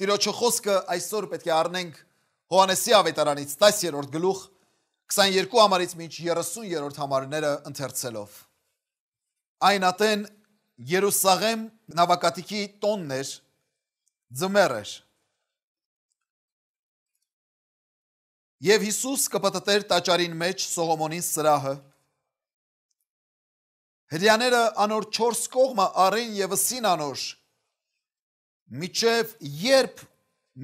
Տիրոջը խոսքը այսօր պետք է առնենք Հովանեսի ավետարանից 10-րդ գլուխ 22 համարից մինչ 30-րդ համարները ընթերցելով։ Այն ատեն Երուսաղեմ նավակատիկի տոնն էր, ձմեռ էր։ Եվ Հիսուս կպտտեր տաճարին մեջ Սողոմոնին սրահը։ Հրյաները անոր 4 կողմը առին եւ ըսին անոր Միջև երբ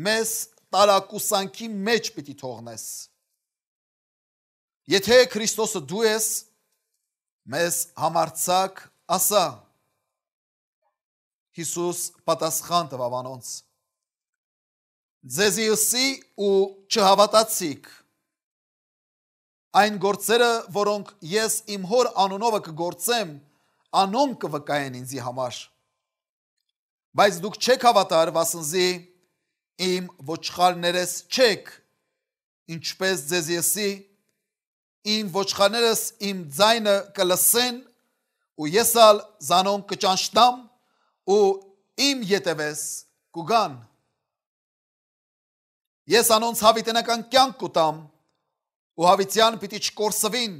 մեզ տարակուսանքի մեջ պիտի թողնես։ Եթե Քրիստոսը դու ես, մեզ համարցակ ասա։ Հիսուս պատասխան տվավ անոնց։ Ձեզ իսի ու չհավատացիք։ Այն գործերը, որոնք ես իմ հոր անունով կգործեմ, անոնք կվկայեն ինձի համար։ Բայց դուք չեք հավատար, ասնզի իմ ոչխարներես չեք, ինչպես ձեզ եսի, իմ ոչխարներս իմ ձայնը կլսեն ու եսալ զանոն կճանշտամ ու իմ ետևես կուգան։ Ես անոնց հավիտենական կյանք կուտամ ու հավիտյան պիտի չկորսվին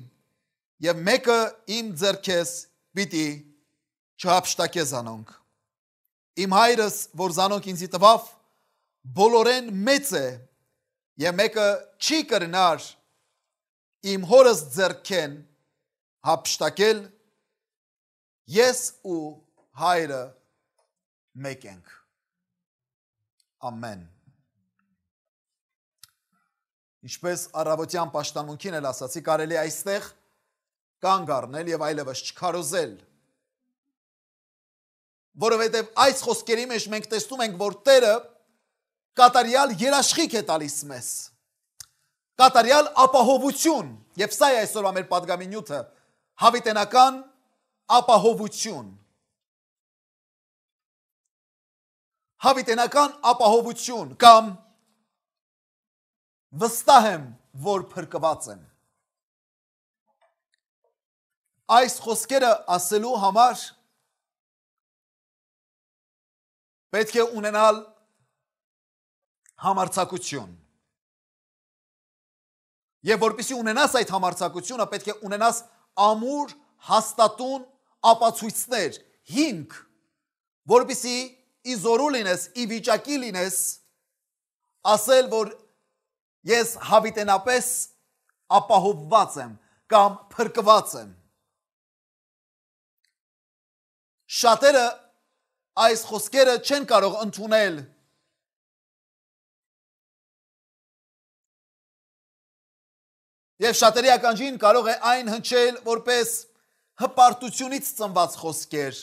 եւ մեկը իմ ձեռքես պիտի չհապշտակես անոնք։ Իմ հայրս, որ զանոք ինձի տվավ, բոլորեն մեծ է եւ մեկը չի կրնար իմ հորս ձերքեն հապշտակել ես ու հայրը մեկ ենք ամեն ինչպես առավոտյան պաշտամունքին էլ ասացի կարելի այստեղ կանգ առնել եւ այլևս չքարոզել այլ որովհետև այս խոսքերի մեջ մենք տեսնում ենք, որ Տերը կատարյալ երաշխիք է տալիս մեզ։ Կատարյալ ապահովություն, եւ սա է այսօրվա մեր падգամի նյութը, հավիտենական ապահովություն։ Հավիտենական ապահովություն կամ վստահ եմ, որ փրկված եմ։ Այս խոսքերը ասելու համար Պետք է ունենալ համարցակություն։ Եվ որպեսի ունենաս այդ համարցակությունը, պետք է ունենաս ամուր, հաստատուն ապացույցներ, 5, որպեսի իզորու լինես, ի վիճակի լինես ասել, որ ես հավիտենապես ապահովված եմ կամ փրկված եմ։ Շատերը այս խոսքերը չեն կարող ընդունել։ Եվ շատերի ականջին կարող է այն հնչել որպես հպարտությունից ծնված խոսքեր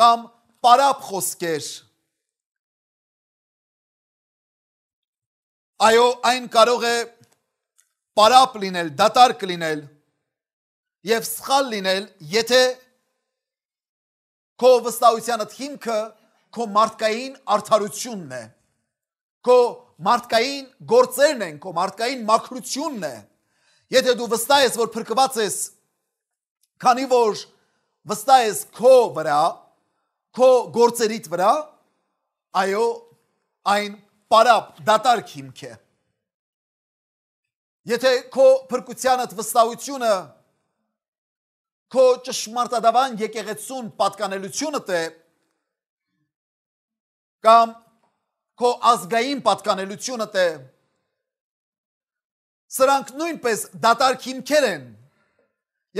կամ պարապ խոսքեր։ Այո, այն կարող է պարապ լինել, դատարկ լինել եւ սխալ լինել, եթե Քո վստահությանդ հիմքը քո մարդկային արդարությունն է։ Քո մարդկային գործերն են, քո մարդկային մաքրությունն է։ Եթե դու վստահ ես, որ փրկված ես, քանի որ վստահ ես քո վրա, քո գործերիդ վրա, այո, այն պարապ դատարկ հիմք է։ Եթե քո փրկությանդ վստահությունը քո ճշմարտադավան եկեղեցուն պատկանելությունդ է կամ քո ազգային պատկանելությունդ է սրանք նույնպես դատարկ հիմքեր են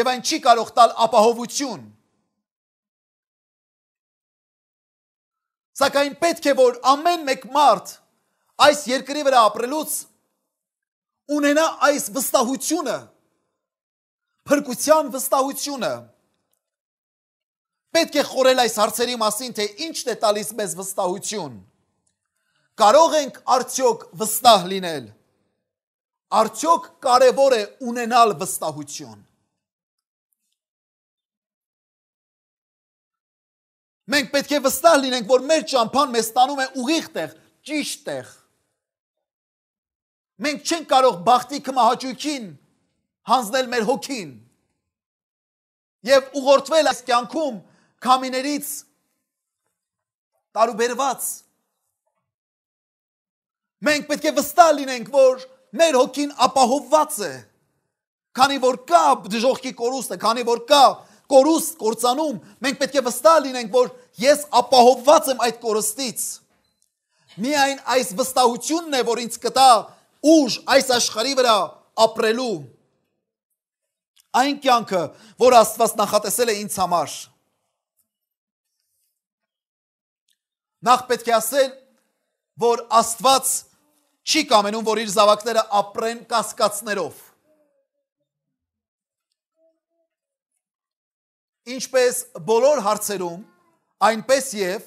եւ այն չի կարող տալ ապահովություն սակայն պետք է որ ամեն մեկ մարդ այս երկրի վրա ապրելուց ունենա այս վստահությունը փրկության վստահությունը։ Պետք է խորել այս հարցերի մասին, թե ինչն է տալիս մեզ վստահություն։ Կարող ենք արդյոք վստահ լինել։ Արդյոք կարևոր է ունենալ վստահություն։ Մենք պետք է վստահ լինենք, որ մեր ճամփան մեզ տանում է ուղիղ տեղ, ճիշտ տեղ։ Մենք չենք կարող բախտի կմահաճույքին հանձնել մեր հոգին եւ ուղղորդվել այս կյանքում քամիներից տարուբերված մենք պետք է վստահ լինենք որ մեր հոգին ապահովված է քանի որ կա դժողքի կորուստը քանի որ կա կորուստ կործանում մենք պետք է վստահ լինենք որ ես ապահովված եմ այդ կորստից միայն այս վստահությունն է որ ինձ կտա ուժ այս աշխարհի վրա ապրելու Այն կյանքը, որ Աստված նախատեսել է ինձ համար։ Նախ պետք է ասել, որ Աստված չի կամենում, որ իր զավակները ապրեն կասկածներով։ Ինչպես բոլոր հարցերում, այնպես եւ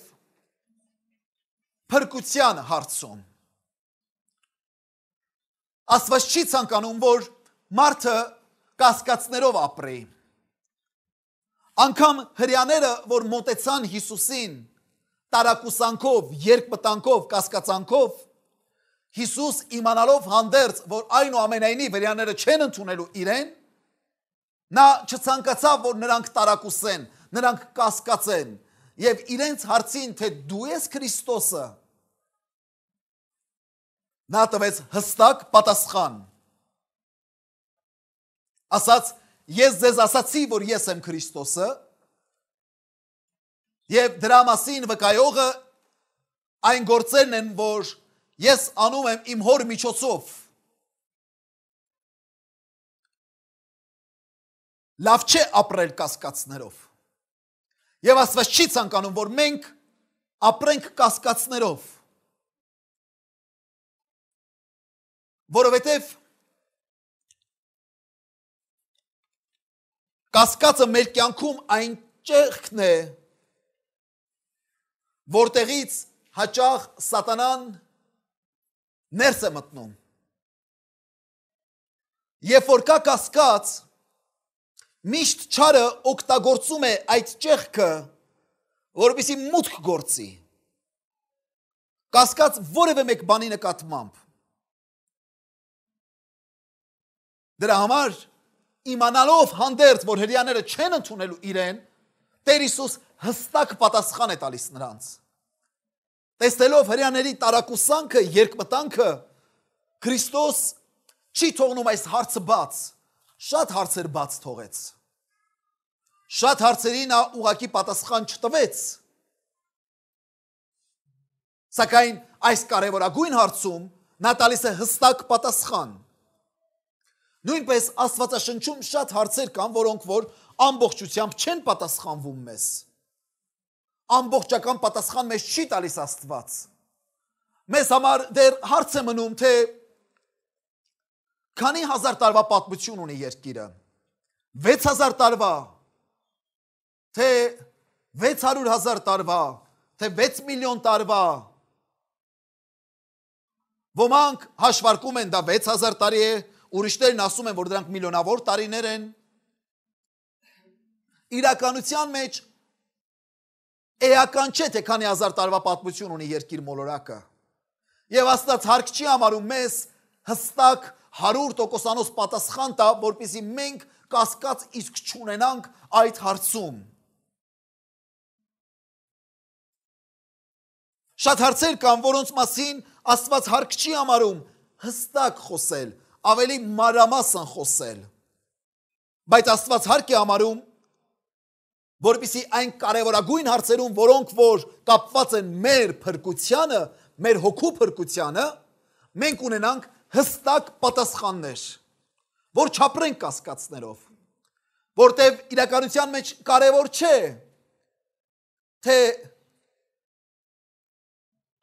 փրկության հարցում։ Աստված չի ցանկանում, որ մարդը կասկածներով ապրեի։ Անկամ հрьяաները, որ մտեցան Հիսուսին, տարակուսանքով, երկմտանքով, կասկածանքով, Հիսուս իմանալով հանդերձ, որ այնուամենայնիվ հрьяաները չեն ընդունելու իրեն, նա չցանկացավ, որ նրանք տարակուսեն, նրանք կասկածեն եւ իրենց հարցին, թե դու ես Քրիստոսը, նա տվեց հստակ պատասխան ասաց ես ձեզ ասացի որ ես եմ Քրիստոսը եւ դրա մասին վկայողը այն գործերն են որ ես անում եմ իմ հոր միջոցով լավ չէ ապրել կասկածներով եւ աստված չի ցանկանում որ մենք ապրենք կասկածներով որովհետև Կասկածը մեր կյանքում այն ճեղքն է, որտեղից հաճախ սատանան ներս է մտնում։ Երբ որ կա կասկած, միշտ ճարը օգտագործում է այդ ճեղքը, որովհետեւ մուտք գործի։ Կասկած որևէ մեկ բանի նկատմամբ։ Դրա համար իմանալով հանդերձ, որ հрьяաները չեն ընդունելու իրեն, Տեր Հիսուս հստակ պատասխան է տալիս նրանց։ Տեսնելով հрьяաների տարակուսանքը, երկմտանքը, Քրիստոս չի թողնում այս հարցը բաց։ Շատ հարցեր բաց թողեց։ Շատ հարցերի նա ուղակի պատասխան չտվեց։ Սակայն այս կարևորագույն հարցում նա տալիս է հստակ պատասխան։ Նույնպես Աստվածաշնչում շատ հարցեր կան, որոնք որ ամբողջությամբ չեն պատասխանվում մեզ։ Ամբողջական պատասխան մեզ չի տալիս Աստված։ Մեզ համար դեռ հարց է մնում, թե քանի հազար տարվա պատմություն ունի երկիրը։ 6000 տարվա թե 600.000 տարվա թե 6 միլիոն տարվա ոմանք հաշվարկում են դա 6000 տարի է ուրիշներն ասում են, որ դրանք միլիոնավոր տարիներ են։ Իրականության մեջ էական չէ, թե քանի հազար տարվա պատմություն ունի երկիր մոլորակը։ Եվ Աստված հարկ չի համարում մեզ հստակ 100%-անոց պատասխան տա, որpիսի մենք կասկած իսկ չունենանք այդ հարցում։ Շատ հարցեր կան, որոնց մասին Աստված հարկ չի համարում հստակ խոսել, ավելի մարամասն խոսել։ Բայց Աստված հարկ է համարում, որբիսի այն կարևորագույն հարցերում, որոնք որ կապված են մեր փրկությանը, մեր հոգու փրկությանը, մենք ունենանք հստակ պատասխաններ, որ չապրենք կասկածներով, որտեվ իրականության մեջ կարևոր չէ, թե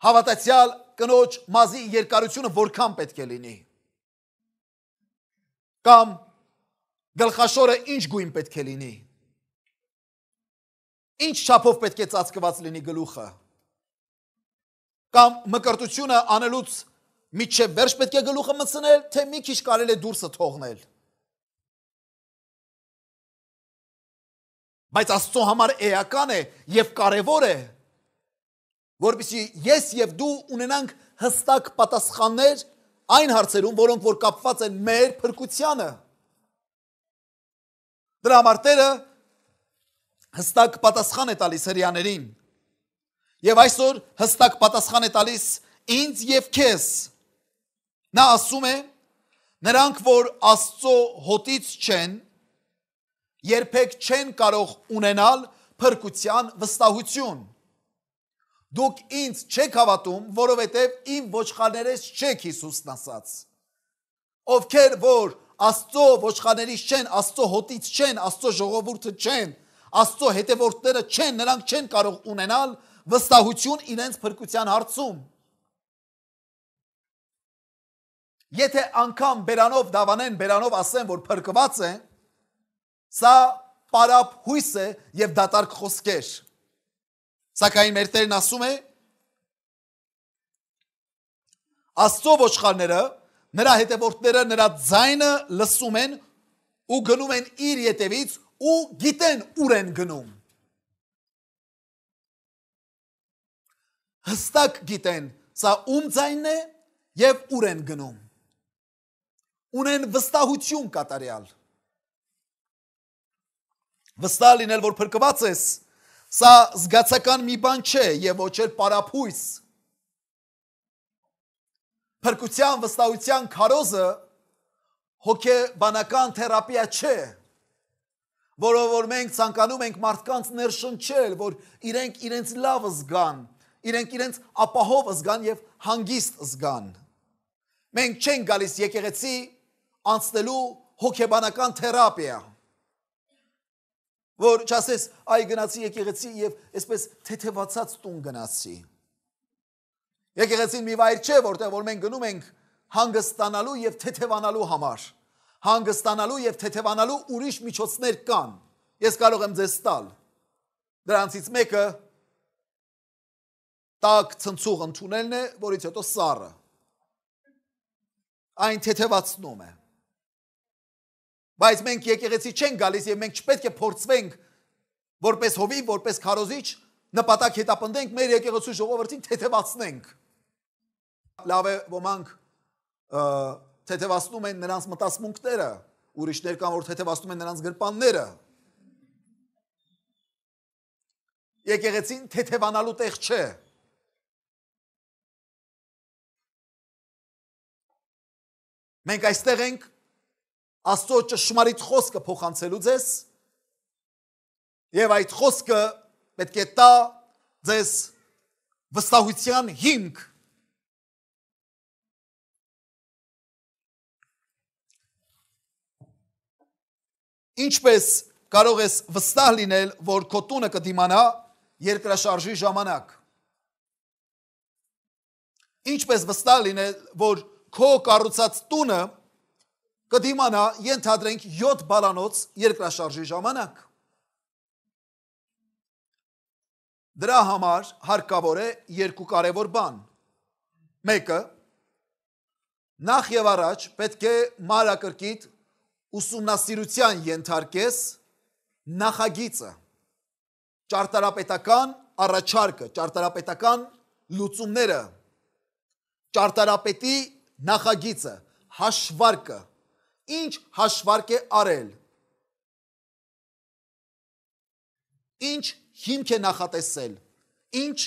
հավատացյալ կնոջ մազի երկարությունը որքան պետք է լինի։ Կամ գլխաշորը ինչ գույն պետք է լինի։ Ինչ չափով պետք է ծածկված լինի գլուխը։ Կամ մկրտությունը անելուց միջև վերջ պետք է գլուխը մցնել, թե մի քիչ կարելի է դուրսը թողնել։ Բայց Աստծո համար էական է եւ կարեւոր է, որովհետեւ ես եւ դու ունենանք հստակ պատասխաններ այն հարցերում, որոնք որ կապված են մեր փրկությանը։ Դրա համար Տերը հստակ պատասխան է տալիս հрьяաներին։ Եվ այսօր հստակ պատասխան է տալիս ինձ եւ քեզ։ Նա ասում է. նրանք, որ Աստծո հոտից չեն, երբեք չեն կարող ունենալ փրկության վստահություն։ Դուք ինձ չեք հավատում, որովհետև իմ ոչխարներից չեք Հիսուսն ասաց։ Ովքեր որ Աստծո ոչխարներից չեն, Աստծո հոտից չեն, Աստծո ժողովուրդը չեն, Աստծո հետևորդները չեն, նրանք չեն կարող ունենալ վստահություն իրենց փրկության հարցում։ Եթե անգամ բերանով դավանեն, բերանով ասեն, որ փրկված է, սա պարապ հույս է եւ դատարկ խոսքեր։ Սակայն մեր Տերն ասում է Աստծո ոչխարները, նրա հետևորդները նրա ձայնը լսում են ու գնում են իր յետևից ու գիտեն ուր են գնում։ Հստակ գիտեն, սա ում ձայնն է եւ ուր են գնում։ Ունեն վստահություն կատարյալ։ Վստահ լինել, որ փրկված ես, Սա զգացական մի բան չէ եւ ոչ էլ պարապույս։ Փրկության վստահության քարոզը հոգեբանական թերապիա չէ, որով որ մենք ցանկանում ենք մարդկանց ներշնչել, որ իրենք իրենց լավը զգան, իրենք իրենց ապահովը զգան եւ հանգիստ զգան։ Մենք չենք գալիս եկեղեցի անցնելու հոգեբանական թերապիա որ չասես այ գնացի եկեղեցի եւ այսպես թեթևացած տուն գնացի։ Եկեղեցին մի վայր չէ, որտեղ որ մենք գնում ենք հանգստանալու եւ թեթևանալու համար։ Հանգստանալու եւ թեթևանալու ուրիշ միջոցներ կան։ Ես կարող եմ ձեզ տալ։ Դրանցից մեկը տակ ցնցուղ ընդունելն է, որից հետո սառը։ Այն թեթևացնում է։ Բայց մենք եկեղեցի չենք գալիս եւ մենք չպետք է փորձվենք որպես հովի, որպես քարոզիչ նպատակ հետապնդենք մեր եկեղեցու ժողովրդին թեթևացնենք։ Լավ է, ոմանք թեթևացնում են նրանց մտածմունքները, ուրիշներ կան, որ թեթևացնում են նրանց գրպանները։ Եկեղեցին թեթևանալու տեղ չէ։ Մենք այստեղ ենք Աստծո ճշմարիտ խոսքը փոխանցելու ձեզ եւ այդ խոսքը պետք է տա ձեզ վստահության հիմք Ինչպես կարող ես վստահ լինել, որ քո տունը կդիմանա երկրաշարժի ժամանակ։ Ինչպես վստահ լինել, որ քո կառուցած տունը կդիմանա ենթադրենք 7 բարանոց երկրաշարժի ժամանակ։ Դրա համար հարկավոր է երկու կարևոր բան։ Մեկը նախ եւ առաջ պետք է մարակրկիտ ուսումնասիրության ենթարկես նախագիծը ճարտարապետական առաջարկը, ճարտարապետական լուծումները, ճարտարապետի նախագիծը, հաշվարկը, ինչ հաշվարկ է արել։ Ինչ հիմք է նախատեսել։ Ինչ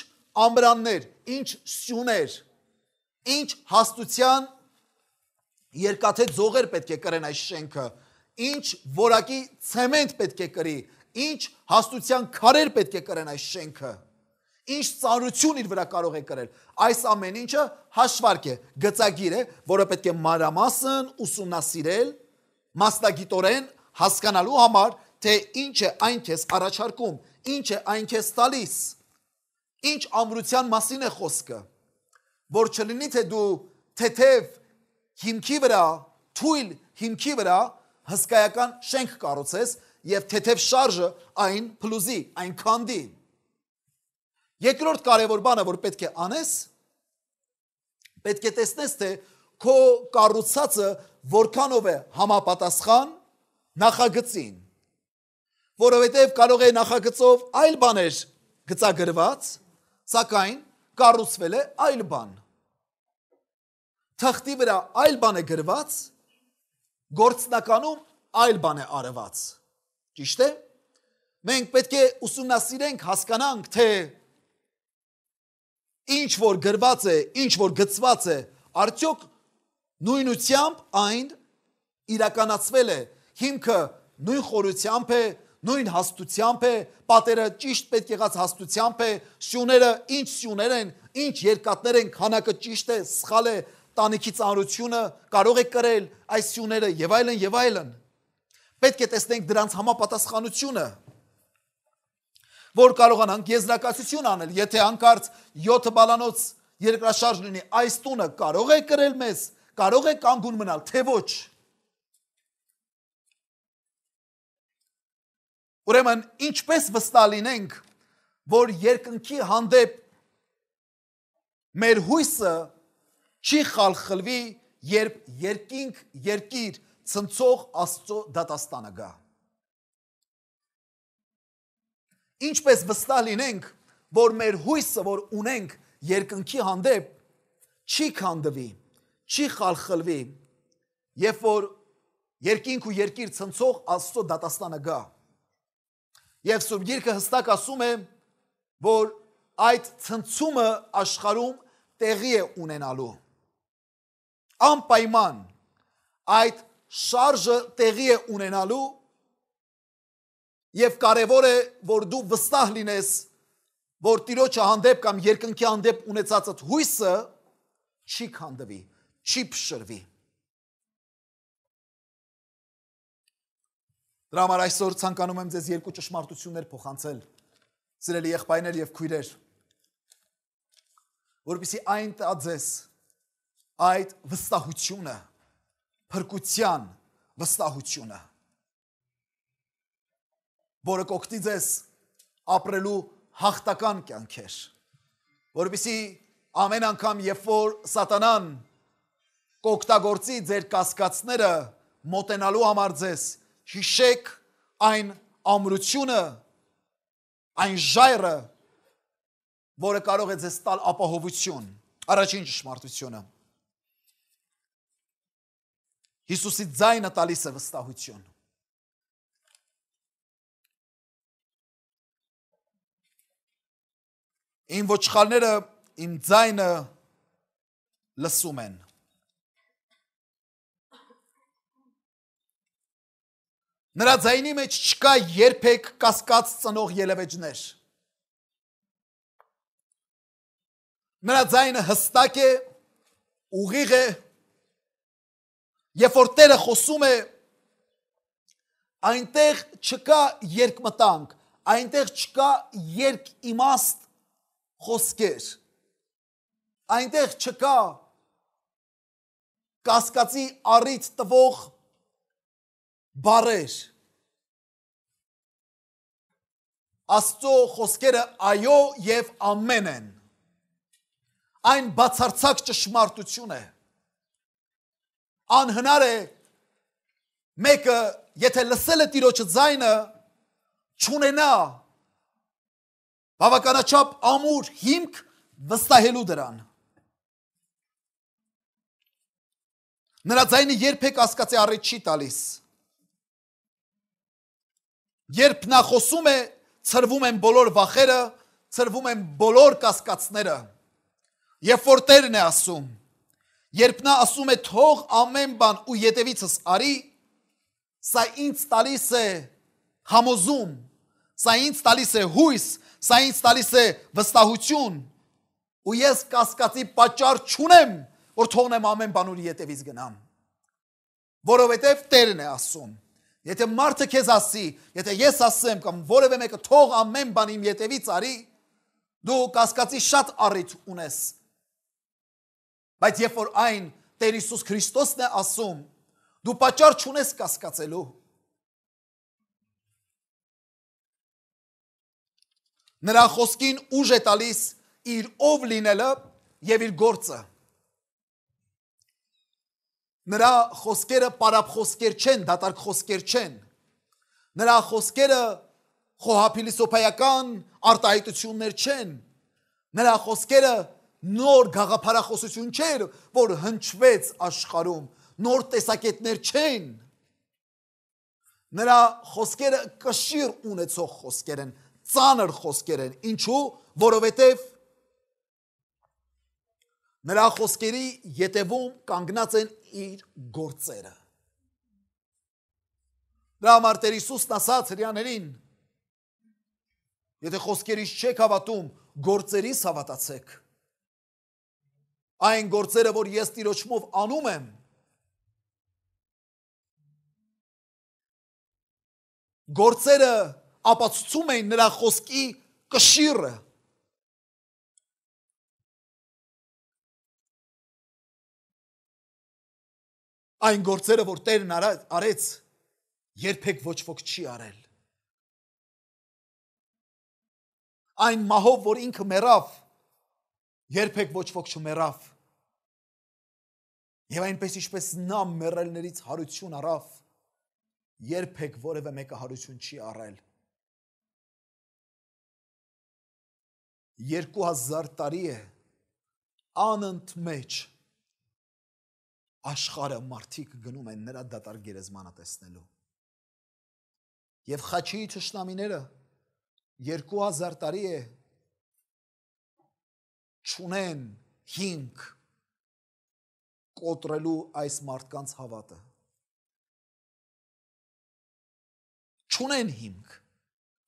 ամրաններ, ինչ սյուներ, ինչ հաստության երկաթե ձողեր պետք է կրեն այս շենքը, ինչ որակի ցեմենտ պետք է կրի, ինչ հաստության քարեր պետք է կրեն այս շենքը ինչ ծառություն իր վրա կարող է կրել։ Այս ամեն ինչը հաշվարկ է, գծագիր է, որը պետք է մանրամասն ուսումնասիրել մասնագիտորեն հասկանալու համար, թե ինչ է այն քեզ առաջարկում, ինչ է այն քեզ տալիս։ Ինչ ամրության մասին է խոսքը, որ չլինի թե դու թեթև հիմքի վրա, թույլ հիմքի վրա հսկայական շենք կառուցես եւ թեթև շարժը այն փլուզի, այն քանդի։ թե Երկրորդ կարևոր բանը, որ պետք է անես, պետք է տեսնես, թե քո կառուցածը որքանով է համապատասխան նախագծին։ Որովհետև կարող է նախագծով այլ բաներ գծագրված, սակայն կառուցվել է այլ բան։ Թղթի վրա այլ բան է գրված, գործնականում այլ բան է արված։ Ճիշտ է։ Մենք պետք է ուսումնասիրենք, հասկանանք, թե ինչ որ գրված է, ինչ որ գծված է, արդյոք նույնությամբ այն իրականացվել է։ Հիմքը նույն խորությամբ է, նույն հաստությամբ է, պատերը ճիշտ պետք եղած հաստությամբ է, սյուները ինչ սյուներ են, ինչ երկատներ են, քանակը ճիշտ է, սխալ է, տանիքի ծանրությունը կարող է կրել այս սյուները եւ այլն եւ այլն։ Պետք է տեսնենք դրանց համապատասխանությունը որ կարողանանք եզրակացություն անել, եթե հանկարծ 7 բալանոց երկրաշարժ լինի, այս տունը կարող է կրել մեզ, կարող է կանգուն մնալ, թե ոչ։ Ուրեմն, ինչպես վստահ լինենք, որ երկնքի հանդեպ մեր հույսը չի խալխլվի, երբ երկինք երկիր ցնցող Աստծո դատաստանը գա։ Ինչպես վստահ լինենք, որ մեր հույսը, որ ունենք երկնքի հանդեպ, չի քանդվի, չի խալխլվի, երբ որ երկինք ու երկիր ցնցող Աստծո դատաստանը գա։ Եվ Սուրբ Գիրքը հստակ ասում է, որ այդ ցնցումը աշխարում տեղի է ունենալու։ Անպայման այդ շարժը տեղի է ունենալու Եվ կարևոր է, որ դու վստահ լինես, որ Տիրոջը հանդեպ կամ երկնքի հանդեպ ունեցածդ հույսը չի քանդվի, չի փշրվի։ Դրա համար այսօր ցանկանում եմ ձեզ երկու ճշմարտություններ փոխանցել։ Սիրելի եղբայրներ եւ քույրեր, որովհետեւ այն տա ձեզ այդ վստահությունը, փրկության վստահությունը որը կօգտի ձեզ ապրելու հաղթական կյանքեր, որովհետեւ ամեն անգամ, երբ որ սատանան կօգտագործի ձեր կասկածները մոտենալու համար ձեզ, հիշեք այն ամրությունը, այն ժայռը, որը կարող է ձեզ տալ ապահովություն, առաջին ճշմարտությունը։ Հիսուսի ձայնը տալիս է վստահություն։ Իմ ոչխարները իմ ձայնը լսում են։ Նրա ձայնի մեջ չկա երբեք կասկած ծնող ելևէջներ։ Նրա ձայնը հստակ է, ուղիղ է։ Երբ որ Տերը խոսում է, այնտեղ չկա երկմտանք, այնտեղ չկա երկ իմաստ խոսքեր։ Այնտեղ չկա կասկածի առիթ տվող բարեր։ Աստծո խոսքերը այո եւ ամեն են։ Այն բացարձակ ճշմարտություն է։ Անհնար է մեկը, եթե լսել է Տիրոջ ձայնը, չունենա բավականաչափ ամուր հիմք վստահելու դրան։ Նրա ձայնը երբեք ասկացի առիթ չի տալիս։ Երբ նա խոսում է, ծրվում են բոլոր վախերը, ծրվում են բոլոր կասկածները։ Երբ որ Տերն է ասում, երբ նա ասում է թող ամեն բան ու յետևիցս արի, սա ինձ տալիս է համոզում, Սա ինձ տալիս է հույս, սա ինձ տալիս է վստահություն։ Ու ես կասկածի պատճառ չունեմ, որ թողնեմ ամեն բան ուրի յետևից գնամ։ Որովհետև Տերն է ասում։ Եթե մարդը քեզ ասի, եթե ես ասեմ կամ որևէ մեկը թող ամեն բան իմ յետևից արի, դու կասկածի շատ առիթ ունես։ Բայց երբ որ այն Տեր Հիսուս Քրիստոսն է ասում, դու պատճառ չունես կասկածելու։ Նրա խոսքին ուժ է տալիս իր ով լինելը եւ իր գործը։ Նրա խոսքերը պարապխոսքեր չեն, դատարկ խոսքեր չեն։ Նրա խոսքերը խոհափիլիսոփայական արտահայտություններ չեն։ Նրա խոսքերը նոր գաղափարախոսություն չէր, որ հնչվեց աշխարհում, նոր տեսակետներ չեն։ Նրա խոսքերը կշիռ ունեցող խոսքեր են, ծանր խոսքեր են։ Ինչու՞, որովհետև նրա խոսքերի յետևում կանգնած են իր գործերը։ Դրա համար Տեր Հիսուսն ասաց հрьяաներին. Եթե խոսքերից չեք հավատում, գործերից հավատացեք։ Այն գործերը, որ ես ծիրոջմով անում եմ, գործերը ապացուցում էին նրա խոսքի կշիռը։ Այն գործերը, որ Տերն արեց, երբեք ոչ ոք չի արել։ Այն մահով, որ ինքը մեռավ, երբեք ոչ ոք չմեռավ։ Եվ այնպես ինչպես նա մեռելներից հարություն առավ, երբեք որևէ մեկը հարություն չի առել։ 2000 տարի է անընդ մեջ աշխարհը մարդիկ գնում են նրա դատար գերեզմանը տեսնելու։ Եվ խաչի ճշնամիները 2000 տարի է ճունեն հինգ կոտրելու այս մարդկանց հավատը։ Չունեն հիմք,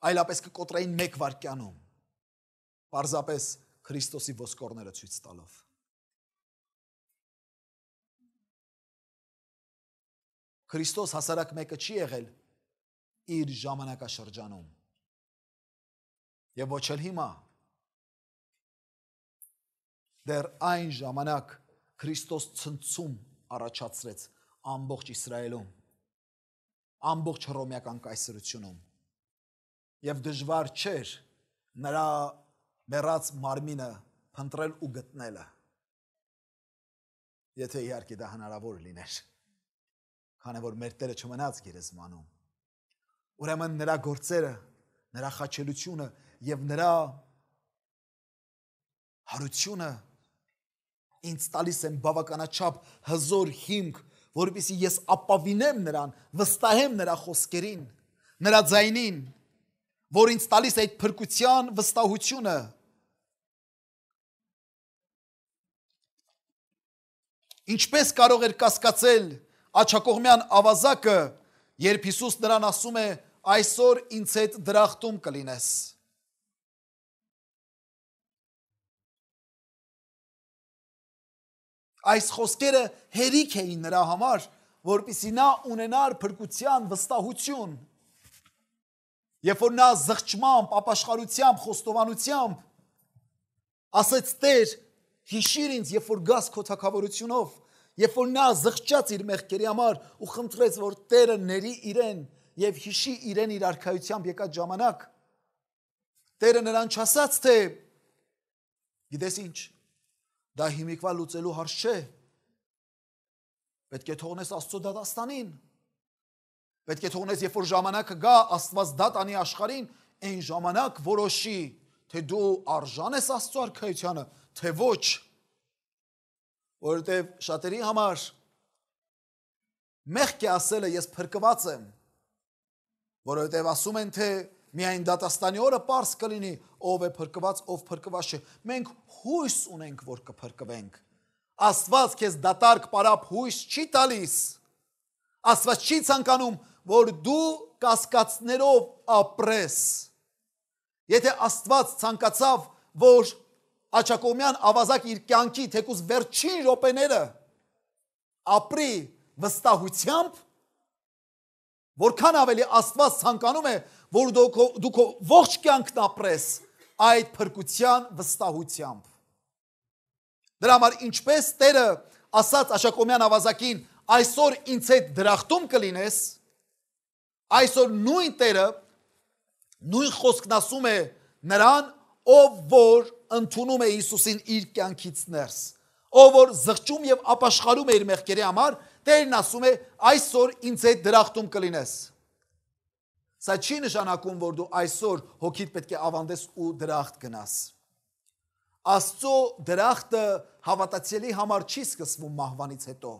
այլապես կկոտրեին մեկ վարքյանում։ Պարզապես Քրիստոսի ոսկորները ցույց տալով։ Քրիստոս հասարակ մեկը չի եղել իր ժամանակաշրջանում։ Եվ ոչ էլ հիմա։ Դեռ այն ժամանակ Քրիստոս ցնցում առաջացրեց ամբողջ Իսրայելում, ամբողջ հռոմեական կայսրությունում։ Եվ դժվար չէր նրա մեռած մարմինը փնտրել ու գտնելը։ Եթե իհարկե դա հնարավոր լիներ։ Քանի որ մեր Տերը չմնաց գերեզմանում։ Ուրեմն նրա գործերը, նրա խաչելությունը եւ նրա հարությունը ինձ տալիս են բավականաչափ հզոր հիմք, որովհետեւ ես ապավինեմ նրան, վստահեմ նրա խոսքերին, նրա ձայնին, որ ինձ տալիս է այդ փրկության վստահությունը։ Ինչպես կարող էր կասկածել աչակողմյան ավազակը, երբ Հիսուս նրան ասում է. այսօր ինձ հետ դրախտում կլինես։ Այս խոսքերը հերիք էին նրա համար, որpիսի նա ունենար փրկության վստահություն։ Երբ որ նա զղջմամբ, ապաշխարությամբ, խոստովանությամբ ասեց Տեր, հիշիր ինձ, երբ որ գաս քո թակավորությունով, երբ որ նա զղջաց իր մեղքերի համար ու խնդրեց, որ Տերը ների իրեն եւ հիշի իրեն իր արքայությամբ եկած ժամանակ, Տերը նրան չասաց, թե գիտես ինչ, դա հիմիկվա լուծելու հարց չէ։ Պետք է թողնես Աստծո դատաստանին, դա Պետք է թողնես, երբ որ ժամանակը գա, Աստված դա տանի աշխարհին, այն ժամանակ որոշի, թե դու արժան ես Աստծո արքայությանը, թե ոչ։ Որովհետև շատերի համար մեղք է ասելը ես փրկված եմ, որովհետև ասում են, թե միայն դատաստանի օրը པարս կլինի, ով է փրկված, ով փրկված չէ։ Մենք հույս ունենք, որ կփրկվենք։ Աստված քեզ դատարկ պարապ հույս չի տալիս։ Աստված չի ցանկանում, որ դու կասկածներով ապրես։ Եթե Աստված ցանկացավ, որ Աչակոմյան ավազակ իր կյանքի թեկուզ վերջին րոպեները ապրի վստահությամբ, որքան ավելի Աստված ցանկանում է, որ դու քո դու քո ողջ կյանքն ապրես այդ փրկության վստահությամբ։ Դրա համար ինչպես Տերը ասաց Աշակոմյան ավազակին, այսօր ինձ հետ դրախտում կլինես, Այսօր նույն Տերը նույն խոսքն ասում է նրան, ով որ ընդունում է Հիսուսին իր կյանքից ներս, ով որ զղջում եւ ապաշխարում է իր մեղքերի համար, Տերն ասում է, այսօր ինձ այդ դրախտում կլինես։ Սա չի նշանակում, որ դու այսօր հոգիդ պետք է ավանդես ու դրախտ գնաս։ Աստծո դրախտը հավատացյալի համար չի սկսվում մահվանից հետո։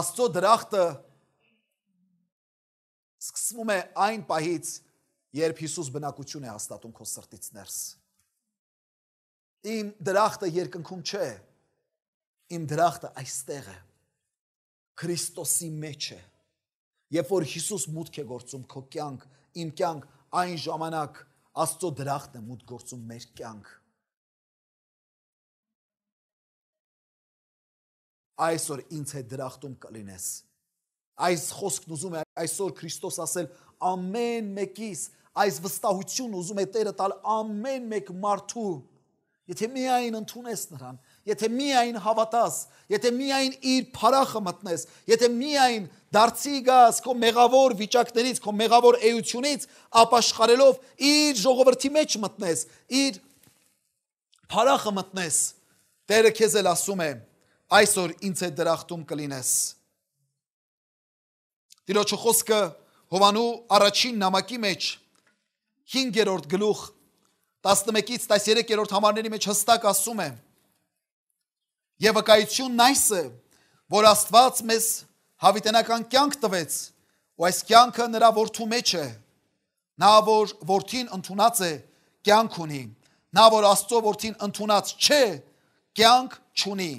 Աստծո դրախտը սկսվում է այն պահից, երբ Հիսուս բնակություն է հաստատում քո սրտից ներս։ Իմ դրախտը երկնքում չէ։ Իմ դրախտը այստեղ է։ Քրիստոսի մեջ է։ Երբ որ Հիսուս մուտք է գործում քո կյանք, իմ կյանք, այն ժամանակ Աստծո դրախտն է մուտք գործում մեր կյանք։ Այսօր ինձ հետ դրախտում կլինես։ Այս խոսքն ուզում է այսօր Քրիստոս ասել ամեն մեկիս, այս վստահություն ուզում է Տերը տալ ամեն մեկ մարդու։ Եթե միայն ընդունես նրան, եթե միայն հավատաս, եթե միայն իր փարախը մտնես, եթե միայն դարձի գաս քո մեղավոր վիճակներից, քո մեղավոր էությունից ապաշխարելով իր ժողովրդի մեջ մտնես, իր փարախը մտնես, Տերը քեզ էլ ասում է, այսօր ինձ է դրախտում կլինես։ Տիրոջ խոսքը Հովանու առաջին նամակի մեջ 5-րդ գլուխ 11-ից 13-րդ համարների մեջ հստակ ասում է. Եվ վկայությունն այս է, որ Աստված մեզ հավիտենական կյանք տվեց, ու այս կյանքը նրա որդու մեջ է։ Նա որ որդին ընդունած է, կյանք ունի։ Նա որ Աստծո որդին ընդունած չէ, կյանք չունի։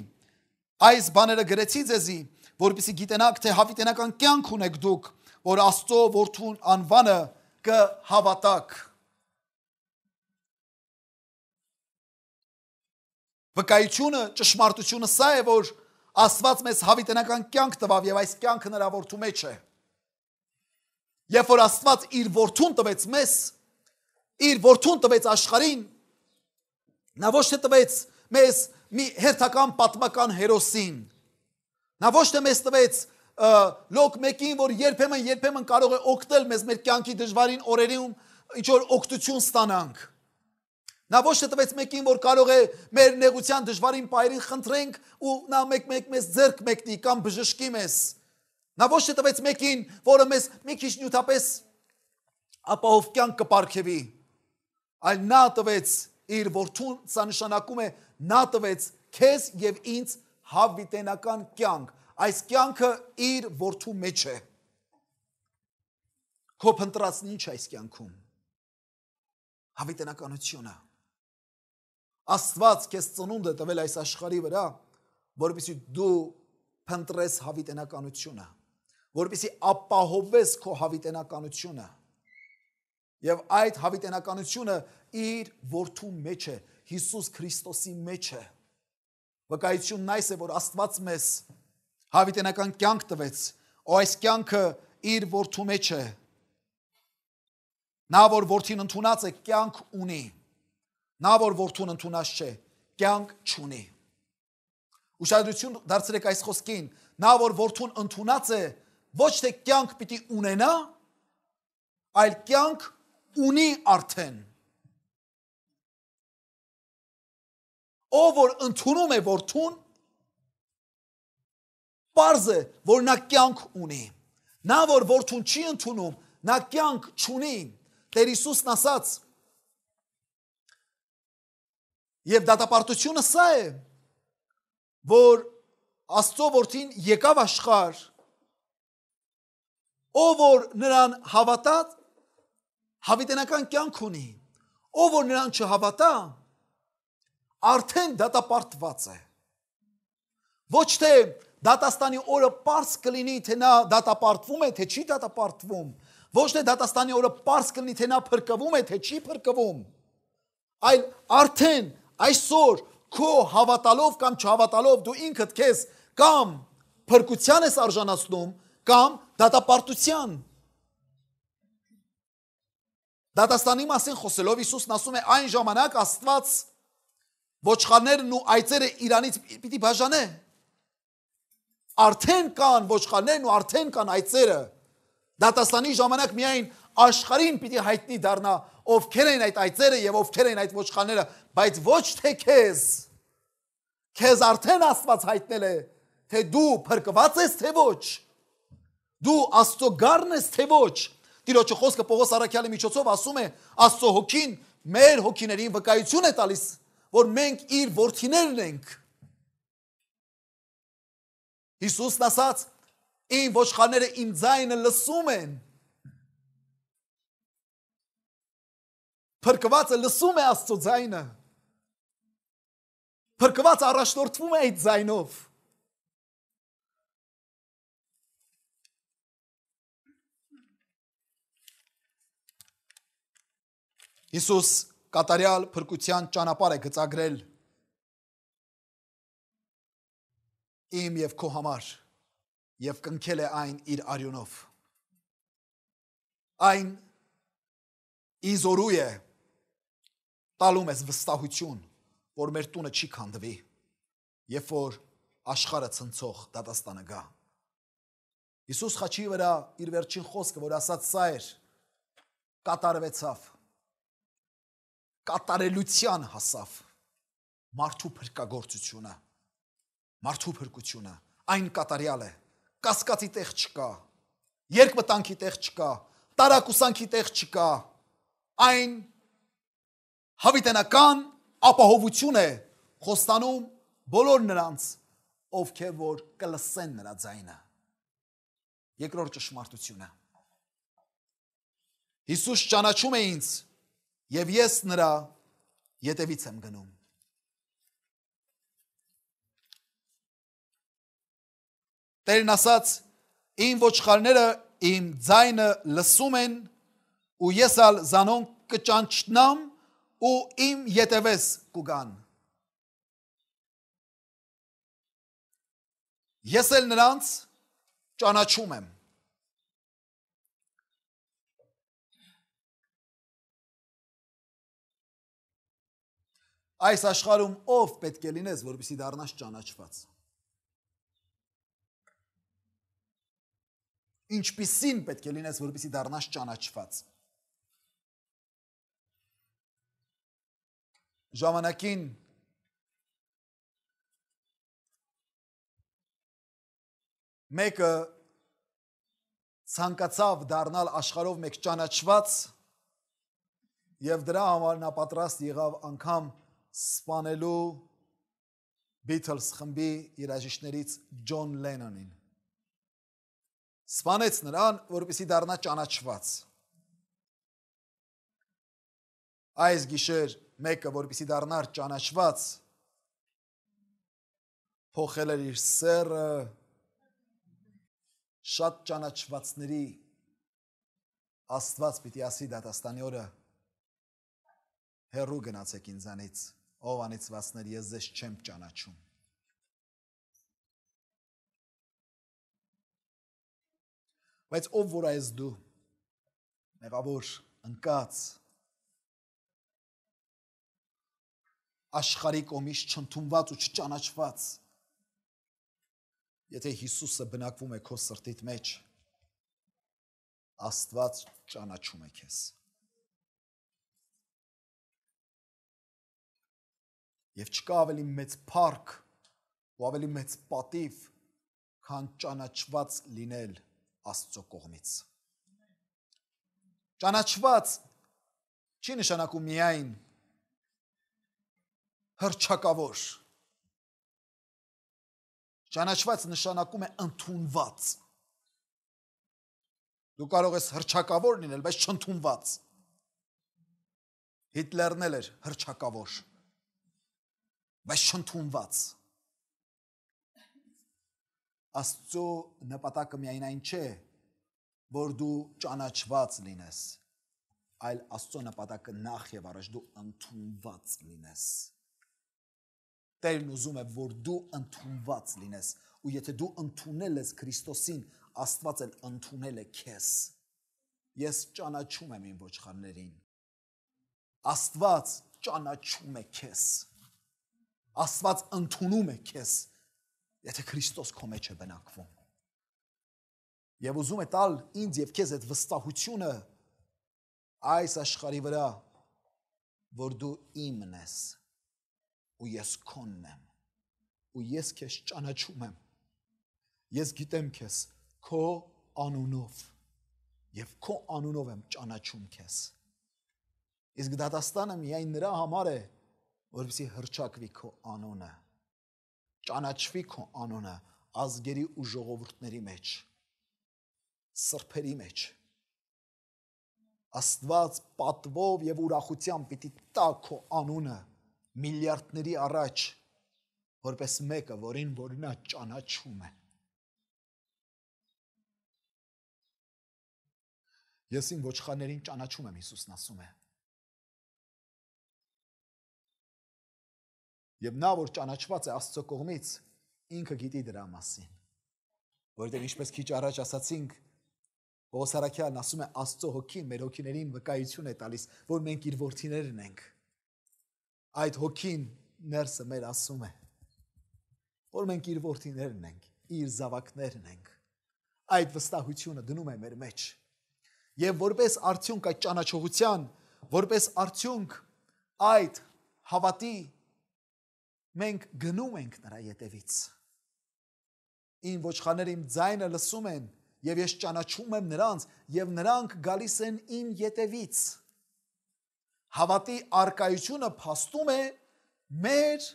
Այս բաները գրեցի ձեզի, որովհետեւ գիտենաք, թե հավիտենական կյանք ունեք դուք, որ Աստծո որդուն անվանը կհավատակ։ Վկայությունը, ճշմարտությունը սա է, որ Աստված մեզ հավիտենական կյանք տվավ եւ այս կյանքը նրա որդու մեջ է։ Երբ որ Աստված իր որդուն տվեց մեզ, իր որդուն տվեց աշխարհին, նա ոչ թե տվեց մեզ մի հերթական պատմական հերոսին, Նա ոչ թե մեզ տվեց լոկ մեկին, որ երբեմն երբեմն կարող է օգնել մեզ մեր կյանքի դժվարին օրերին ինչ որ օգտություն ստանանք։ Նա ոչ թե տվեց մեկին, որ կարող է մեր նեղության դժվարին պայրին խնդրենք ու նա մեկ-մեկ մեզ ձեռք մեկնի կամ բժշկի մեզ։ Նա ոչ թե տվեց մեկին, որը մեզ մի քիչ նյութապես ապահով կյանք կպարգևի, այլ նա տվեց իր որդուն, սա նշանակում է նա տվեց քեզ եւ ինձ հավիտենական կյանք, այս կյանքը իր որդու մեջ է։ Քո փնտրածն ի՞նչ այս կյանքում։ Հավիտենականությունը։ Աստված քեզ ծնունդ է տվել այս աշխարհի վրա, որովհետև դու փնտրես հավիտենականությունը, որովհետև ապահովես քո հավիտենականությունը։ Եվ այդ հավիտենականությունը իր որդու մեջ է, Հիսուս Քրիստոսի մեջ է։ մեջ է Վկայությունն այս է, որ Աստված մեզ հավիտենական կյանք տվեց, ու այս կյանքը իր որդու մեջ է։ Նա որ որդին ընդունած է, կյանք ունի։ Նա որ որդուն ընդունած չէ, կյանք չունի։ Ուշադրություն դարձրեք այս խոսքին։ Նա որ որդուն ընդունած է, ոչ թե կյանք պիտի ունենա, այլ կյանք ունի արդեն։ ով որ ընդունում է որդուն Պարզ է, որ նա կյանք ունի։ Նա որ որդուն չի ընդունում, նա կյանք չունի։ Տեր Հիսուսն ասաց. Եվ դատապարտությունը սա է, որ Աստծո որդին եկավ աշխարհ, ով որ նրան հավատա, հավիտենական կյանք ունի։ Ով որ նրան չհավատա, արդեն դատապարտված է։ Ոչ թե դատաստանի օրը པարս կլինի, թե նա դատապարտվում է, թե չի դատապարտվում։ Ոչ թե դատաստանի օրը པարս կլինի, թե նա փրկվում է, թե չի փրկվում։ Այլ արդեն այսօր քո հավատալով կամ չհավատալով դու ինքդ քեզ կամ փրկության ես արժանացնում կամ դատապարտության։ Դատաստանի մասին խոսելով Հիսուսն ասում է այն ժամանակ Աստված ոչխարներն ու այծերը Իրանից պիտի բաժանե։ Արդեն կան ոչխարներն ու արդեն կան այծերը։ Դատաստանի ժամանակ միայն աշխարհին պիտի հայտնի դառնա ովքեր են այդ այծերը եւ ովքեր են այդ ոչխարները, բայց ոչ թե քեզ։ Քեզ արդեն Աստված հայտնել է, թե դու փրկված ես թե ոչ։ Դու Աստծո գառն ես թե ոչ։ Տիրոջը խոսքը Պողոս Արաքյալի միջոցով ասում է Աստծո հոգին մեր հոգիներին վկայություն է տալիս որ մենք իր ворթիներն ենք։ Հիսուսն ասաց. «Իմ ոչխարները իմ ձայնը լսում են»։ Փրկվածը լսում է Աստծո ձայնը։ Փրկվածը առաջնորդվում է այդ ձայնով։ Հիսուս կատարյալ փրկության ճանապարհ է գծագրել իմ եւ քո համար եւ կնքել է այն իր արյունով այն իզորու է տալում ես վստահություն որ մեր տունը չի քանդվի երբ որ աշխարհը ցնցող դատաստանը գա Հիսուս խաչի վրա իր վերջին խոսքը որ ասած սա էր կատարվեցավ կատարելության հասավ մարդու փրկagorցությունը մարդու փրկությունը այն կատարյալ է կասկածի տեղ չկա երկմտանքի տեղ չկա տարակուսանքի տեղ չկա այն հավիտենական ապահովություն է խոստանում բոլոր նրանց ովքեր որ կլսեն նրա ձայնը երկրորդ ճշմարտությունը Հիսուս ճանաչում է ինձ Եվ ես նրա յետևից եմ գնում։ Տերն ասաց. Իմ ոչխարները իմ ձայնը լսում են ու ես ալ զանոն կճանչնամ ու իմ յետևես կուգան։ Ես էլ նրանց ճանաչում եմ։ այս աշխարհում ով պետք է լինես, որպեսզի դառնաս ճանաչված։ Ինչպիսին պետք է լինես, որպեսզի դառնաս ճանաչված։ Ժամանակին մեկը ցանկացավ դառնալ աշխարհով մեկ ճանաչված եւ դրա համար նա պատրաստ եղավ անգամ սպանելու Beatles խմբի երաժիշտներից John Lennon-ին։ Սպանեց նրան, որպեսի դառնա ճանաչված։ Այս գիշեր մեկը, որպեսի դառնար ճանաչված, փոխել էր իր սերը շատ ճանաչվածների Աստված պիտի ասի դատաստանի օրը հերու գնացեք ինձանից ով անիծվածներ ես ձեզ չեմ ճանաչում բայց ով որ այս դու մեղավոր ընկած աշխարհի կոմից չընդունված ու չճանաչված եթե Հիսուսը բնակվում է քո սրտիդ մեջ աստված ճանաչում է քեզ Եվ չկա ավելի մեծ փառք ու ավելի մեծ պատիվ, քան ճանաչված լինել Աստծո կողմից։ Ճանաչված չի նշանակում միայն հրճակավոր Ճանաչված նշանակում է ընդունված։ Դու կարող ես հրճակավոր լինել, բայց չընդունված։ Հիտլերն էլ էր հրճակավոր բայց շնթունված։ Աստծո նպատակը միայն այն չէ, որ դու ճանաչված լինես, այլ Աստծո նպատակը նախ եւ առաջ դու ընդունված լինես։ Տերն ուզում է, որ դու ընդունված լինես, ու եթե դու ընդունել ես Քրիստոսին, Աստված էլ ընդունել է քեզ։ Ես ճանաչում եմ իմ ոչխարներին։ Աստված ճանաչում է քեզ։ Աստված ընդունում է քեզ, եթե Քրիստոս քո մեջ է բնակվում։ Եվ ուզում է տալ ինձ եւ քեզ այդ վստահությունը այս աշխարի վրա, որ դու իմն ես ու ես քոնն եմ ու ես քեզ ճանաչում եմ։ Ես գիտեմ քեզ քո անունով եւ քո անունով եմ ճանաչում քեզ։ Իսկ դատաստանը միայն նրա համար է, որովհետեւ հրճակվի քո անունը ճանաչվի քո անունը ազգերի ու ժողովուրդների մեջ սրբերի մեջ Աստված պատվով եւ ուրախությամբ պիտի տա քո անունը միլիարդների առաջ որպես մեկը, որին որնա ճանաչում է։ Ես ին ոչխարներին ճանաչում եմ Հիսուսն ասում է։ Եվ նա որ ճանաչված է Աստծո կողմից, ինքը գիտի դրա մասին։ Որտեղ ինչպես քիչ առաջ ասացինք, Պողոս Արաքյալն ասում է Աստծո հոգին մեր հոգիներին վկայություն է տալիս, որ մենք իր ворթիներն ենք։ Այդ հոգին ներսը մեր ասում է, որ մենք իր ворթիներն ենք, իր զավակներն ենք։ Այդ վստահությունը դնում է մեր մեջ։ Եվ որպես արդյունք այդ ճանաչողության, որպես արդյունք այդ հավատի մենք գնում ենք նրա յետևից։ Իմ ոչխաները իմ ձայնը լսում են, եւ ես ճանաչում եմ նրանց, եւ նրանք գալիս են իմ յետևից։ Հավատի արկայությունը փաստում է մեր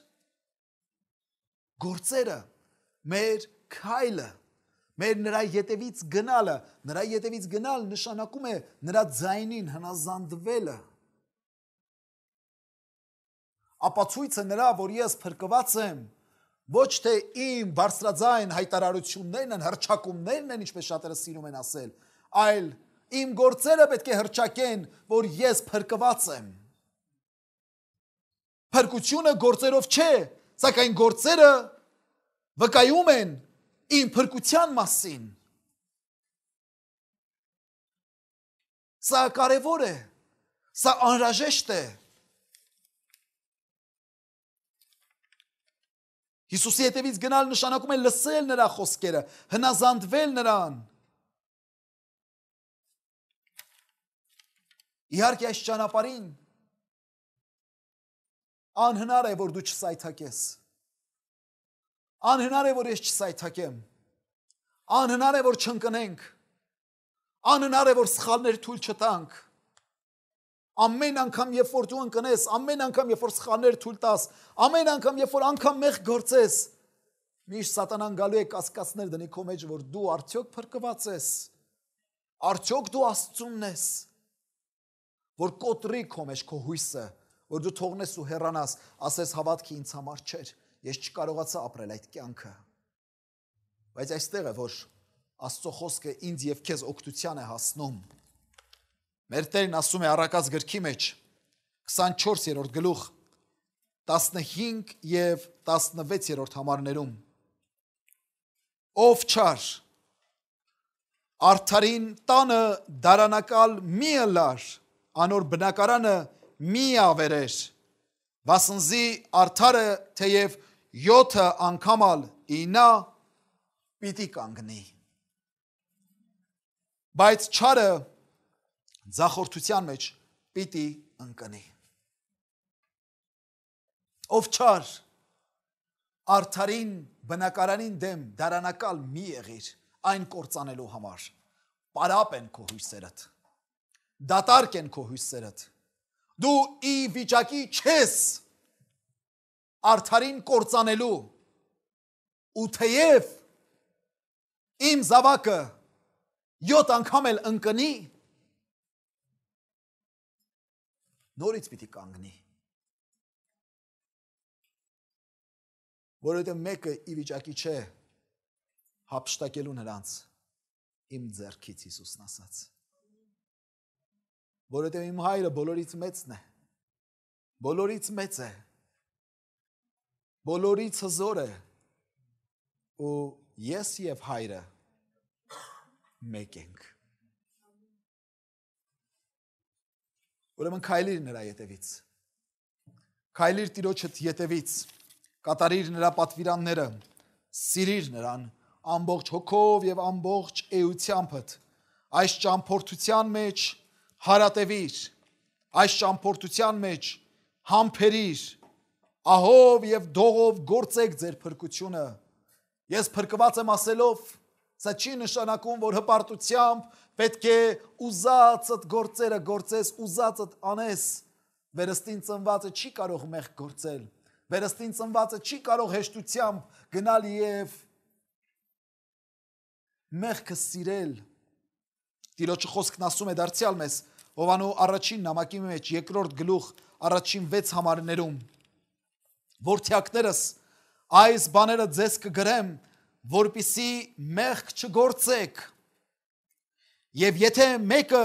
գործերը, մեր քայլը, մեր նրա յետևից գնալը, նրա յետևից գնալ նշանակում է նրա ձայնին հնազանդվելը ապա ցույց է նրա, որ ես փրկված եմ, ոչ թե իմ բարձրաձայն հայտարարություններն են, հրճակումներն են, ինչպես շատերը սիրում են ասել, այլ իմ գործերը պետք է հրճակեն, որ ես փրկված եմ։ Փրկությունը գործերով չէ, սակայն գործերը վկայում են իմ փրկության մասին։ Սա կարևոր է։ Սա անհրաժեշտ է։ Հիսուսի հետևից գնալ նշանակում է լսել նրա խոսքերը, հնազանդվել նրան։ Իհարկե այս ճանապարհին անհնար է որ դու չսայթակես։ Անհնար է որ ես չսայթակեմ։ Անհնար է որ չընկնենք։ Անհնար է որ սխալներ թույլ չտանք ամեն անգամ երբ որ դու ընկնես, ամեն անգամ երբ որ սխաներ թույլ տաս, ամեն անգամ երբ որ անգամ մեղ գործես, միշտ սատանան գալու է կասկածներ դնի քո մեջ, որ դու արդյոք փրկված ես։ Արդյոք դու Աստծունն ես, որ կոտրի քո մեջ քո հույսը, որ դու թողնես ու հեռանաս, ասես հավատքի ինձ համար չէր, ես չկարողացա ապրել այդ կյանքը։ Բայց այստեղ է, որ Աստծո խոսքը ինձ եւ քեզ օգտության է հասնում։ Մեր Տերն ասում է Առակաց գրքի մեջ 24-րդ գլուխ 15 եւ 16-րդ համարներում Ով չար Արթարին տանը դարանակալ մի լար անոր բնակարանը մի ավերեր Վասնզի արթարը թեև 7 անգամալ ինա պիտի կանգնի Բայց չարը Ձախորդության մեջ պիտի ընկնի։ Ով չար արդարին բնակարանին դեմ դարանակալ մի եղիր այն կործանելու համար։ Պարապ են քո հույսերդ։ Դատարկ են քո հույսերդ։ Դու ի վիճակի չես արդարին կործանելու ու թեև իմ զավակը 7 անգամ էլ ընկնի նորից պիտի կանգնի։ Որովհետև մեկը ի վիճակի չէ հապշտակելու նրանց իմ ձեռքից Հիսուսն ասաց։ Որովհետև իմ հայրը բոլորից մեծն է։ Բոլորից մեծ է։ Բոլորից հզոր է։ Ու ես եւ հայրը մեկ ենք։ Ուրեմն քայլիր նրա յետևից։ Քայլիր Տիրոջդ յետևից։ Կատարիր նրա պատվիրանները։ Սիրիր նրան ամբողջ հոգով եւ ամբողջ էությամբ։ Այս ճամփորդության մեջ հարատևիր։ Այս ճամփորդության մեջ համբերիր։ Ահով եւ դողով գործեք ձեր փրկությունը։ Ես փրկված եմ ասելով, Սա չի նշանակում, որ հպարտությամբ պետք է ուզածդ գործերը գործես, ուզածդ անես։ Վերստին ծնվածը չի կարող մեղ գործել։ Վերստին ծնվածը չի կարող հեշտությամբ գնալ եւ մեղքը սիրել։ Տիրոջ խոսքն ասում է դարձյալ մեզ Հովանու առաջին նամակի մեջ երկրորդ գլուխ առաջին 6 համարներում Որդյակներս այս բաները ձեզ կգրեմ որpիսի մեղք չգործեք։ Եվ եթե մեկը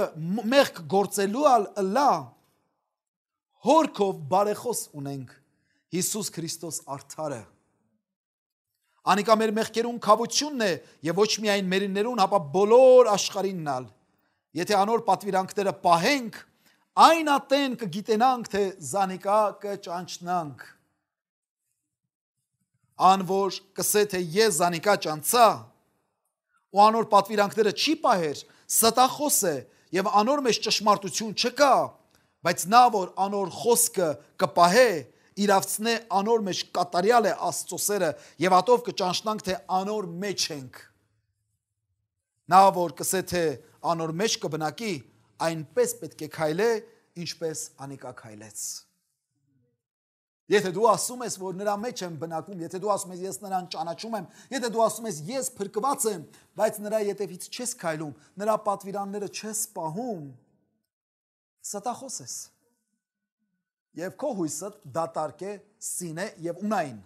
մեղք գործելու ալ լա հորքով բարեխոս ունենք Հիսուս Քրիստոս արդարը։ Անիկա մեր մեղքերուն կավությունն է եւ ոչ միայն մերիներուն, ապա բոլոր աշխարհիննալ։ Եթե անոր պատվիրանքները պահենք, այն ատեն կգիտենանք, թե զանիկա կճանչնանք։ կը ան որ կսե թե ես զանիկա ճանցա ու անոր պատվիրանքները չի պահեր ստախոս է եւ անոր մեջ ճշմարտություն չկա բայց նա որ անոր խոսքը կպահե իրավցնե անոր մեջ կատարյալ է աստծո սերը եւ ատով կճանշնանք թե անոր մեջ ենք նա որ կսե թե անոր մեջ կբնակի այնպես պետք է քայլե ինչպես անիկա քայլեց Եթե դու ասում ես, որ նրա մեջ եմ բնակվում, եթե դու ասում ես, ես նրան ճանաչում եմ, եթե դու ասում ես, ես փրկված եմ, բայց նրա յետևից չես քայլում, նրա պատվիրանները չես պահում, ստախոս ես։ Եվ քո հույսը դատարկ է, սին է եւ ունային։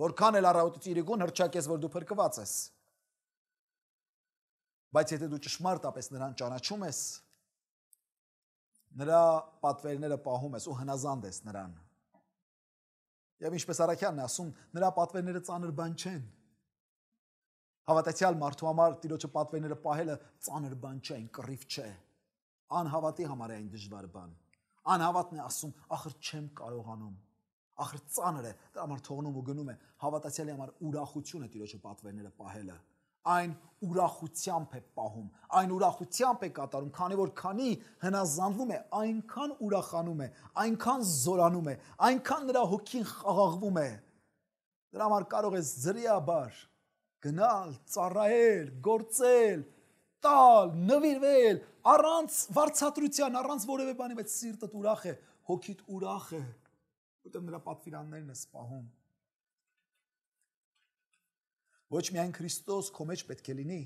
Որքան էլ առավոտից իրիկուն հրճակես, որ դու փրկված ես։ Բայց եթե դու ճշմարտապես նրան ճանաչում ես, նրա պատվերները պահում ես ու հնազանդ ես նրան Եվ ինչպես Արաքյանն է ասում, նրա պատվերները ծանր բան չեն։ Հավատացյալ մարդու համար Տիրոջը պատվերները պահելը ծանր բան չէ, կռիվ չէ։ Անհավատի համար է այն դժվար բան։ Անհավատն է ասում, ախր չեմ կարողանում։ Ախր ծանր է, դրա համար թողնում ու գնում է։ Հավատացյալի համար ուրախություն է Տիրոջը պատվերները պահելը այն ուրախությամբ է պահում, այն ուրախությամբ է կատարում, քանի որ քանի հնազանդվում է, այնքան ուրախանում է, այնքան զորանում է, այնքան նրա հոգին խաղաղվում է։ Դրա համար կարող ես զրիաբար գնալ, ծառայել, գործել, տալ, նվիրվել, առանց վարչատրության, առանց որևէ բանի, բայց սիրտդ ուրախ է, հոգիդ ուրախ է, որտեղ նրա պատվիրաններն է սպահում։ Ոչ միայն Քրիստոս քո մեջ պետք է լինի,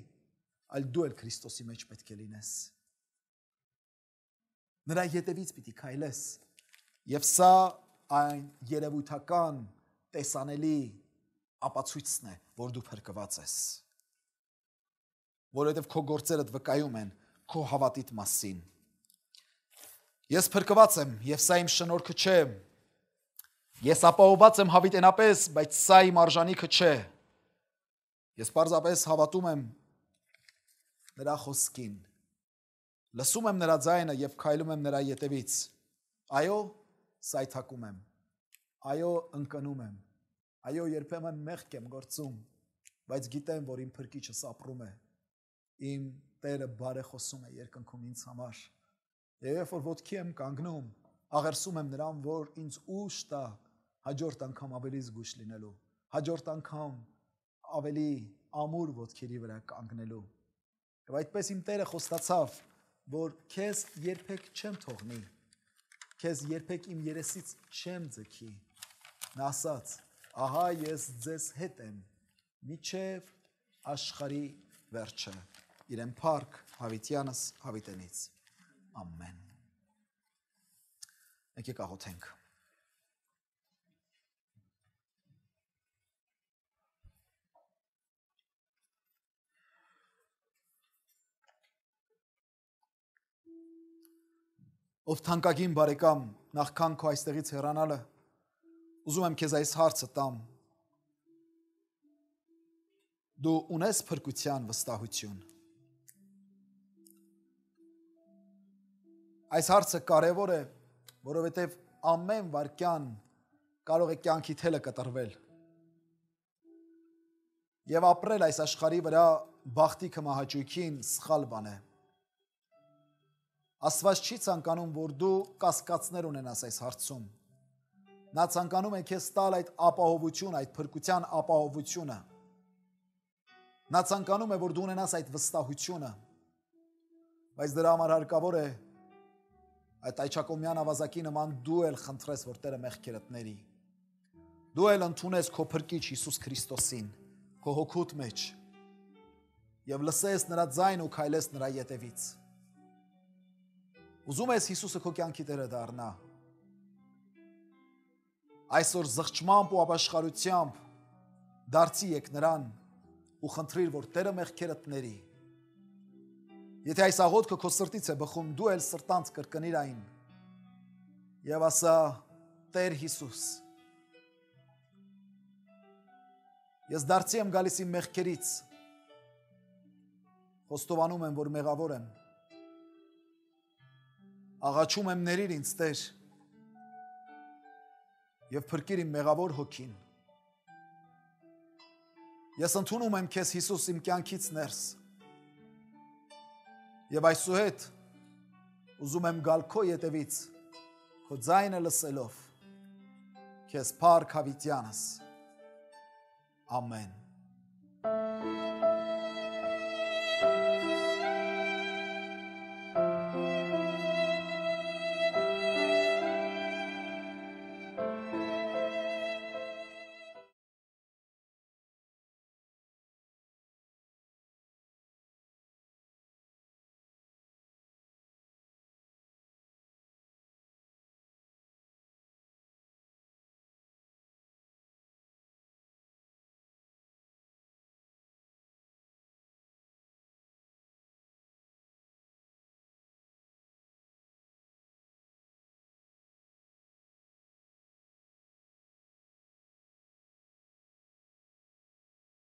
այլ դու էլ Քրիստոսի մեջ պետք է լինես։ Նրա յետևից պիտի քայլես։ Եվ սա այն երևույթական տեսանելի ապացույցն է, որ դու փրկված ես։ Որովհետև քո գործերդ վկայում են քո հավատիդ մասին։ Ես փրկված եմ, եւ սա իմ շնորհքը չէ։ Ես ապահովված եմ հավիտենապես, բայց սա իմ արժանիքը չէ։ Ես պարզապես հավատում եմ նրա խոսքին։ Լսում եմ նրա ձայնը եւ քայլում եմ նրա յետևից։ Այո, սայթակում եմ։ Այո, ընկնում եմ։ Այո, երբեմն մեղք եմ գործում, բայց գիտեմ, որ իմ փրկիչս ապրում է։ Իմ Տերը բարեխոսում է երկնքում ինձ համար։ Եվ երբ որ ոդքի եմ կանգնում, աղերսում եմ նրան, որ ինձ ուշ տա հաջորդ անգամ ավելի զգուշ լինելու, հաջորդ անգամ ավելի ամուր ոտքերի վրա կանգնելու։ Եվ այդպես իմ Տերը խոստացավ, որ քեզ երբեք չեմ թողնի։ Քեզ երբեք իմ երեսից չեմ ձգի։ Նա ասաց. Ահա ես ձեզ հետ եմ միջև աշխարի վերջը։ Իրեն Փարք Հավիտյանս Հավիտենից։ Ամեն։ Եկեք աղոթենք։ ով թանկագին բարեկամ, նախքան քո այստեղից հեռանալը, ուզում եմ քեզ այս հարցը տամ։ Դու ունես փրկության վստահություն։ Այս հարցը կարևոր է, որովհետև ամեն վարքյան կարող է կյանքի թելը կտրվել։ Եվ ապրել այս աշխարհի վրա բախտի կմահաճույքին սխալ բան է։ բան է Աստված չի ցանկանում, որ դու կասկածներ ունենաս այս հարցում։ Նա ցանկանում է քեզ տալ այդ ապահովությունը, այդ փրկության ապահովությունը։ Նա ցանկանում է, որ դու ունենաս այդ վստահությունը։ Բայց դրա համար հարկավոր է այդ Այչակոմյան ավազակի նման դու էլ խնդրես, որ Տերը մեղքերդ ների։ Դու էլ ընդունես քո փրկիչ Հիսուս Քրիստոսին քո հոգուտ մեջ եւ լսես նրա ձայնը ու քայլես նրա յետևից։ Ուզում ես Հիսուսը քո կյանքի Տերը դառնա։ Այսօր զղջմամբ ու ապաշխարությամբ դարձի եկ նրան ու խնդրիր, որ Տերը մեղքերը տների։ Եթե այս աղոթքը քո սրտից է բխում, դու էլ սրտանց կրկնիր այն։ Եվ ասա. Տեր Հիսուս։ Ես դարձի եմ գալիս իմ մեղքերից։ Խոստովանում եմ, որ մեղավոր եմ աղաչում եմ ներիր ինձ Տեր եւ փրկիր իմ մեղավոր հոգին ես ընդունում եմ քեզ Հիսուս իմ կյանքից ներս եւ այսուհետ ուզում եմ գալ քո յետևից քո ձայնը լսելով քեզ փառք հավիտյանս ամեն